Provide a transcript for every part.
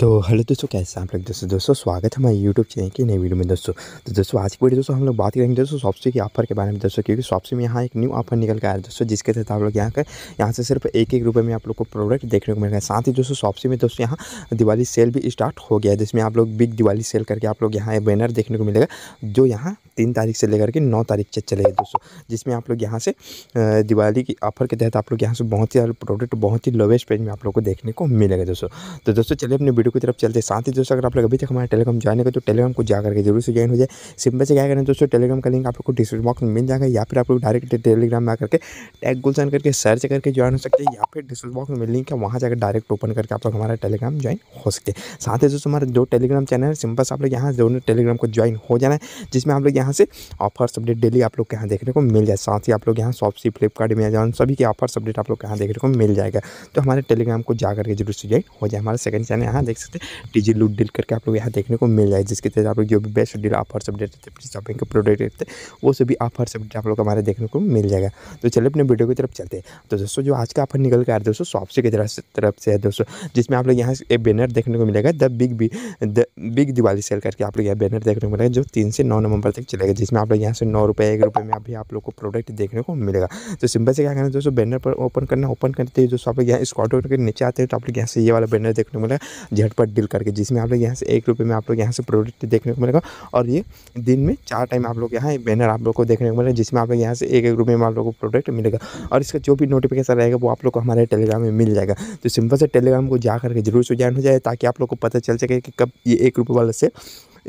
तो हेलो दोस्तों कैसे आप लोग दोस्तों दोस्तों स्वागत है हमारे यूट्यूब चैनल की नई वीडियो में दोस्तों तो दोस्तों आज की वीडियो दोस्तों हम लोग बात करेंगे दोस्तों शॉपसी के ऑफर के बारे में दोस्तों क्योंकि शॉपसी में यहाँ एक न्यू ऑफर निकल के आया है दोस्तों जिसके तहत आप लोग यहाँ का यहाँ से सिर्फ एक एक रुपये में आप लोग को प्रोडक्ट देखने को मिल रहा है साथ ही दोस्तों शॉपसी में दोस्तों यहाँ दिवाली सेल भी स्टार्ट हो गया है जिसमें आप लोग बिग दिवाली सेल करके आप लोग यहाँ बैनर देखने को मिलेगा जो यहाँ तीन तारीख से लेकर के नौ तारीख तक चलेगा दोस्तों जिसमें आप लोग यहाँ से दिवाली की ऑफर के तहत आप लोग यहाँ से बहुत ही प्रोडक्ट बहुत ही लोवेस्ट प्राइस में आप लोग को देखने को मिलेगा दोस्तों तो दोस्तों चलिए अपने वीडियो की तरफ चलते हैं साथ ही दोस्तों अगर आप लोग अभी तक हमारे टेलीग्राम ज्वाइन करें तो टेलीग्राम को जाकर के जरूर से ज्वाइन हो जाए सिंपल से क्या करें दोस्तों टेलीग्राम का लिंक आपको डिस्क्रिप्शन बॉक्स में मिल जाएगा या फिर आप लोग डायरेक्ट टेलीग्राम में आकर के टैग गुलसन करके सर्च करके ज्वाइन हो सकते हैं या फिर डिस्क्रिप्शन बॉक्स में लिंक है वहाँ जाकर डायरेक्ट ओपन करके आप लोग हमारा टेलीग्राम ज्वाइन हो सके साथ ही दोस्तों हमारे जो टेलीग्राम चैनल है सिंपल से आप लोग यहाँ दोनों टेलीग्राम को ज्वाइन हो जाना है जिसमें आप लोग यहाँ से ऑफर्स अपडेट डेली आप लोग यहाँ देखने को मिल जाए साथ ही आप लोग यहाँ शॉपसी फ्लिपकार्ट अमेजॉन सभी के ऑफर्स अपडेट आप लोग यहाँ देखने को मिल जाएगा तो हमारे टेलीग्राम को जाकर के जरूर से ज्वाइन हो जाए हमारा सेकंड चैनल यहाँ देख सकते हैं डिजी लूट डील करके आप लोग यहाँ देखने को मिल जाए जिसके तहत आप लोग जो भी बेस्ट डील आप सब अपडेट रहते हैं शॉपिंग के प्रोडक्ट रहते हैं वो सभी आप ऑफर अपडेट आप लोग हमारे देखने को मिल जाएगा तो चलिए अपने वीडियो की तरफ चलते हैं तो दोस्तों जो आज का ऑफर निकल कर आ दोस्तों शॉपसी की तरफ से है दोस्तों जिसमें आप लोग यहाँ एक बैनर देखने को मिलेगा the big B the big Diwali sale करके आप लोग यहाँ बैनर देखने को मिलेगा जो तीन से नौ नवंबर तक चलेगा जिसमें आप लोग यहाँ से नौ रुपये एक रुपये में अभी आप लोग को प्रोडक्ट देखने को मिलेगा तो सिंपल से क्या करना है दोस्तों बैनर पर ओपन करना ओपन करते हैं दोस्तों आप लोग यहाँ स्कॉट के नीचे आते हैं तो आप लोग यहाँ से ये वाला बैनर देखने को मिलेगा झटपट डील करके जिसमें आप लोग यहाँ से एक रुपये में आप लोग यहाँ से प्रोडक्ट देखने को मिलेगा और ये दिन में चार टाइम आप लोग यहाँ बैनर आप लोग को देखने को मिलेगा जिसमें आप लोग यहाँ से एक एक रुपये में आप लोग को प्रोडक्ट मिलेगा और इसका जो भी नोटिफिकेशन रहेगा वो आप लोग को हमारे टेलीग्राम में मिल जाएगा तो सिंपल से टेलीग्राम को जा करके जरूर से ज्वाइन हो जाए ताकि आप लोग को पता चल सके कि कब ये एक रुपये वाले से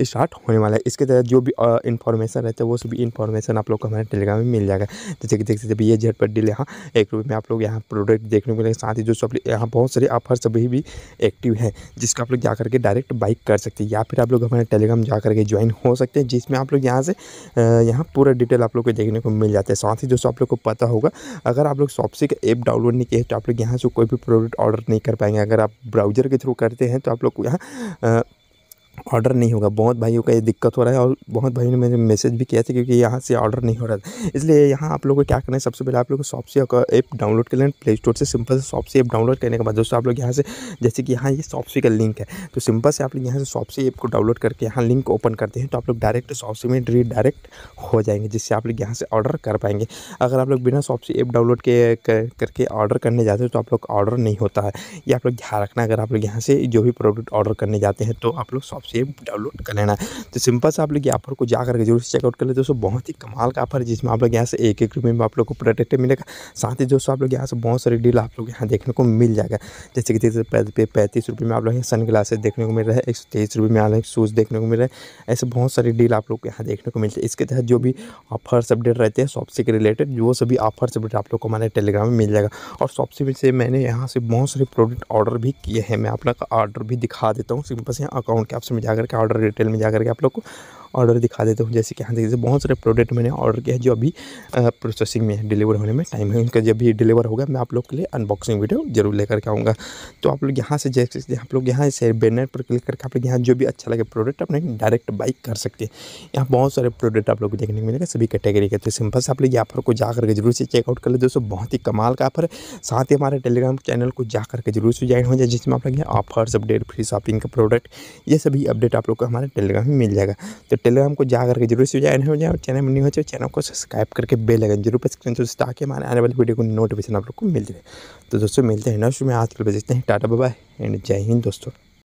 स्टार्ट होने वाला है इसके तहत जो भी इन्फॉर्मेशन रहता है वो सभी इन्फॉर्मेशन आप लोग को हमारे टेलीग्राम में मिल जाएगा जैसे कि देख सकते ये झटपट डील यहाँ एक रुपये में आप लोग यहाँ प्रोडक्ट देखने को मिलेगा साथ ही जो सब यहाँ बहुत सारे ऑफर सभी भी एक्टिव हैं जिसको आप लोग जा करके डायरेक्ट बाइक कर सकते हैं या फिर आप लोग हमारे टेलीग्राम जा करके ज्वाइन हो सकते हैं जिसमें आप लोग यहाँ से यहाँ पूरा डिटेल आप लोग को देखने को मिल जाता है साथ ही जो आप लोग को पता होगा अगर आप लोग शॉपसी का ऐप डाउनलोड नहीं किया तो आप लोग यहाँ से कोई भी प्रोडक्ट ऑर्डर नहीं कर पाएंगे अगर आप ब्राउज़र के थ्रू करते हैं तो आप लोग को यहाँ ऑर्डर नहीं होगा बहुत भाइयों का ये दिक्कत हो रहा है और बहुत भाइयों ने मैंने मैसेज भी किया था क्योंकि यहाँ से ऑर्डर नहीं हो रहा था इसलिए यहाँ आप लोगों को क्या करना है सबसे पहले आप लोग को शॉप से ऐप डाउनलोड कर लें प्ले स्टोर से सिंपल से शॉप से ऐप डाउनलोड करने के बाद दोस्तों आप लोग यहाँ से जैसे कि यहाँ ये शॉप का लिंक है तो सिंपल से आप लोग यहाँ से शॉप से ऐप को डाउनलोड करके यहाँ लिंक ओपन करते हैं तो आप लोग डायरेक्ट शॉप में रीडायरेक्ट हो जाएंगे जिससे आप लोग यहाँ से ऑर्डर कर पाएंगे अगर आप लोग बिना शॉप से ऐप डाउनलोड के करके ऑर्डर करने जाते हैं तो आप लोग ऑर्डर नहीं होता है ये आप लोग ध्यान रखना अगर आप लोग यहाँ से जो भी प्रोडक्ट ऑर्डर करने जाते हैं तो आप लोग शॉप सेम डाउनलोड कर लेना है तो सिंपल से आप लोग यहाँ ऑफर को जाकर जरूर से चेकआउट कर ले दोस्तों बहुत ही कमाल का ऑफर है जिसमें आप लोग यहाँ से एक एक रुपये में आप लोग को प्रोटेक्ट मिलेगा साथ ही दोस्तों आप लोग यहाँ से बहुत सारे डील आप लोग यहाँ देखने को मिल जाएगा जैसे कि जैसे पैंतीस रुपये में आप लोग यहाँ सन ग्लासेस देखने को मिल रहा है एक सौ तेईस रुपये में आप लोग शूज़ देखने को मिल रहा है ऐसे बहुत सारे डील आप लोग को यहाँ देखने को मिलते हैं इसके तहत जो भी ऑफर्स अपडेट रहते हैं शॉप के रिलेटेड वो सभी ऑफर्स अपडेट आप लोग को हमारे टेलीग्राम में मिल जाएगा और शॉप से मैंने यहाँ से बहुत सारे प्रोडक्ट ऑर्डर भी किए हैं मैं आप लोग का ऑर्डर भी दिखा देता हूँ सिंपल से यहाँ अकाउंट के आपसे में जाकर के ऑर्डर डिटेल में जाकर के आप लोग को ऑर्डर दिखा देता हूँ जैसे कि यहाँ देखिए बहुत सारे प्रोडक्ट मैंने ऑर्डर किया है जो अभी प्रोसेसिंग में है डिलीवर होने में टाइम है उनका जब भी डिलीवर होगा मैं आप लोग के लिए अनबॉक्सिंग वीडियो जरूर लेकर के आऊँगा तो आप लोग यहाँ से जैसे आप लोग यहाँ से बैनर पर क्लिक करके आप लोग यहाँ जो भी अच्छा लगे प्रोडक्ट अपने डायरेक्ट बाई कर सकते हैं यहाँ बहुत सारे प्रोडक्ट आप लोग को देखने को मिलेगा सभी कैटेगरी के तो सिंपल से आप लोग यहाँ पर को जा करके जरूर से चेकआउट कर ले दोस्तों बहुत ही कमाल का ऑफर साथ ही हमारे टेलीग्राम चैनल को जा करके जरूर से ज्वाइन हो जाए जिसमें आप लोग यहाँ ऑफर्स अपडेट फ्री शॉपिंग का प्रोडक्ट ये सभी अपडेट आप लोग को हमारे टेलीग्राम में मिल जाएगा तो टेलीग्राम को जा करके जरूर से ज्वाइन हो जाए और चैनल में नहीं हो जाए तो चैनल को सब्सक्राइब करके बेल लगन जरूर पर स्क्रीन दोस्तों ताकि हमारे आने वाली वीडियो को नोटिफिकेशन आप लोग को मिल जाए तो दोस्तों मिलते हैं नेक्स्ट में आज के लिए बजते हैं टाटा बाबा एंड जय हिंद दोस्तों